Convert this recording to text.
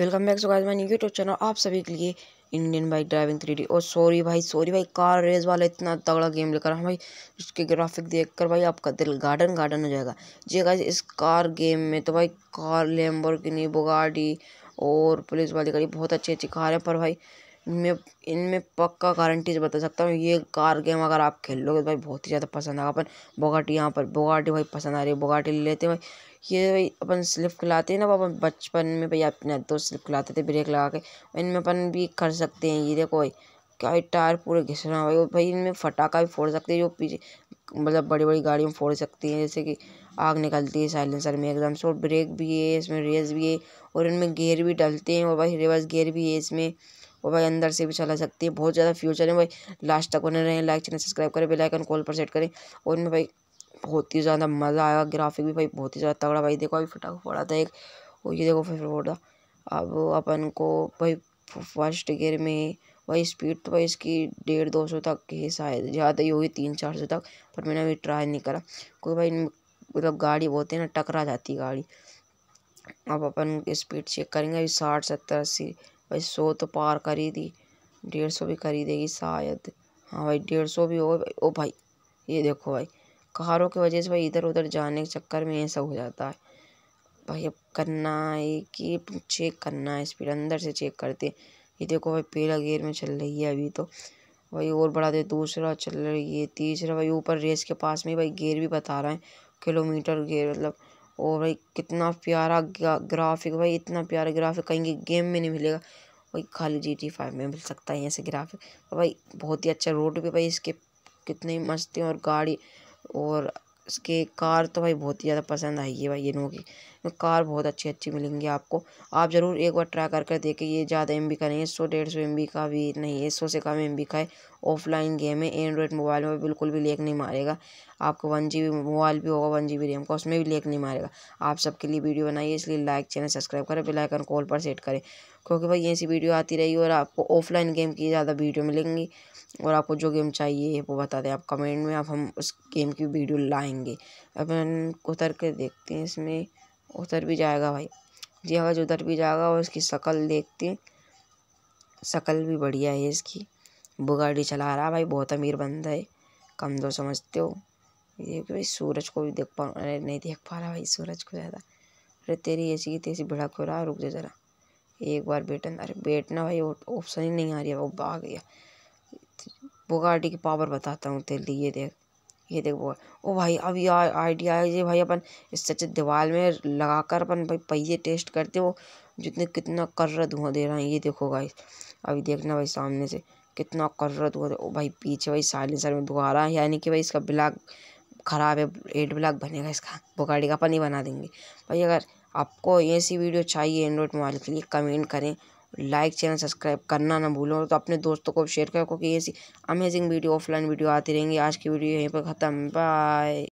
welcome back so guys my YouTube channel आप सभी के लिए इंडियन बाइक ड्राइविंग थ्री और सॉरी भाई सॉरी भाई कार रेस वाला इतना तगड़ा गेम लेकर हम भाई उसके ग्राफिक देखकर भाई आपका दिल गार्डन गार्डन हो जाएगा जी गाइस इस कार गेम में तो भाई कार लेम्बर की और पुलिस वाली गाड़ी बहुत अच्छी अच्छी कार है पर भाई इनमें इनमें पक्का गारंटी से बता सकता हूँ ये कार गेम अगर आप खेल लोगे तो भाई बहुत ही ज़्यादा पसंद आएगा अपन बोगाटी यहाँ पर बोगाटी भाई पसंद आ रही है बोगाटी ले लेते हैं भाई ये भाई अपन स्लिप खिलाते हैं ना वो अपन बचपन में भाई अपने दोस्त स्लिप खिलाते थे ब्रेक लगा के इनमें अपन भी कर सकते हैं ये देखो भाई क्या टायर पूरे घिसना भाई भाई इनमें फटाखा भी फोड़ सकते हैं जो पीछे मतलब बड़ी बड़ी गाड़ियों में फोड़ सकती हैं जैसे कि आग निकलती है साइलेंसर में एकदम से और ब्रेक भी है इसमें रेस भी है और इनमें गेयर भी डलते हैं और भाई रिवर्स गेयर भी है इसमें और भाई अंदर से भी चला सकती है बहुत ज़्यादा फ्यूचर है भाई लास्ट तक बने रहें लाइक चैनल सब्सक्राइब करें बेलाइकन कॉल पर सेट करें और इनमें भाई बहुत ही ज़्यादा मज़ा आएगा ग्राफिक भी भाई बहुत ही ज़्यादा तगड़ा भाई देखो अभी फटाक फोड़ा था एक और ये देखो फिर फोड़ा अब अपन को भाई फर्स्ट गेयर में भाई स्पीड तो भाई इसकी डेढ़ दो सौ तक ही शायद ज़्यादा ही होगी तीन चार सौ तक पर मैंने अभी ट्राई नहीं करा क्योंकि भाई मतलब गाड़ी बहुत है ना टकरा जाती गाड़ी अब अपन स्पीड चेक करेंगे अभी साठ सत्तर अस्सी भाई सौ तो पार कर ही दी डेढ़ सौ भी देगी शायद हाँ भाई डेढ़ सौ भी हो भाई ओ भाई ये देखो भाई कारों की वजह से भाई इधर उधर जाने के चक्कर में ये सब हो जाता है भाई अब करना है कि चेक करना है स्पीड अंदर से चेक करते हैं ये देखो भाई पहला गियर में चल रही है अभी तो भाई और बढ़ा दे दूसरा चल रही है तीसरा भाई ऊपर रेस के पास में भाई गेयर भी बता रहा है किलोमीटर गेयर मतलब और भाई कितना प्यारा ग्राफिक भाई इतना प्यारा ग्राफिक कहीं गेम में नहीं मिलेगा भाई खाली जी टी फाइव में मिल सकता है ऐसे ग्राफिक भाई बहुत ही अच्छा रोड भी भाई इसके कितने मस्त हैं और गाड़ी और इसके कार तो भाई बहुत ही ज़्यादा पसंद आई है भाई इनों की कार बहुत अच्छी अच्छी मिलेंगी आपको आप ज़रूर एक बार ट्राई कर कर ये ज़्यादा एम का नहीं है सौ डेढ़ सौ एम का भी नहीं है सौ से कम एम का है ऑफलाइन गेम है एंड्रॉयड मोबाइल में बिल्कुल भी लेक नहीं मारेगा आपको वन जी मोबाइल भी होगा वन जी रैम का उसमें भी लेक नहीं मारेगा आप सबके लिए वीडियो बनाइए इसलिए लाइक चैनल सब्सक्राइब करें बिलाइकन कॉल पर सेट करें क्योंकि भाई ऐसी वीडियो आती रही और आपको ऑफलाइन गेम की ज़्यादा वीडियो मिलेंगी और आपको जो गेम चाहिए वो बता दें आप कमेंट में आप हम उस गेम की वीडियो लाएंगे अपन उतर के देखते हैं इसमें उतर भी जाएगा भाई जी आवाज़ हाँ, उतर भी जाएगा और इसकी शक्ल देखते हैं शक्ल भी बढ़िया है इसकी वो गाड़ी चला रहा है भाई बहुत अमीर बंदा है कम दो समझते हो ये कि भाई सूरज को भी देख पा अरे नहीं देख पा रहा भाई सूरज को ज़्यादा अरे तेरी ऐसी तेजी भड़क हो रहा रुक जा ज़रा एक बार बैठन अरे बैठना भाई ऑप्शन ही नहीं आ रही है वो भाग गया गाड़ी की पावर बताता हूँ तेल ये देख ये देख वो ओ भाई अब ये आइडिया है ये भाई अपन इस सच्चे दीवार में लगाकर अपन भाई पहिए टेस्ट करते वो जितने कितना कर्र धुआं दे रहा है ये देखो भाई अभी देखना भाई सामने से कितना कर्र धुआं दे ओ भाई पीछे भाई साइलेंसर में धुआ रहा है यानी कि भाई इसका ब्लैक खराब है एट ब्लाक बनेगा इसका बुगाड़ी का अपन ही बना देंगे भाई अगर आपको ऐसी वीडियो चाहिए एंड्रॉयड मोबाइल के लिए कमेंट करें लाइक चैनल सब्सक्राइब करना ना भूलो तो अपने दोस्तों को शेयर करो क्योंकि ऐसी अमेजिंग वीडियो ऑफलाइन वीडियो आती रहेंगी आज की वीडियो यहीं पर ख़त्म बाय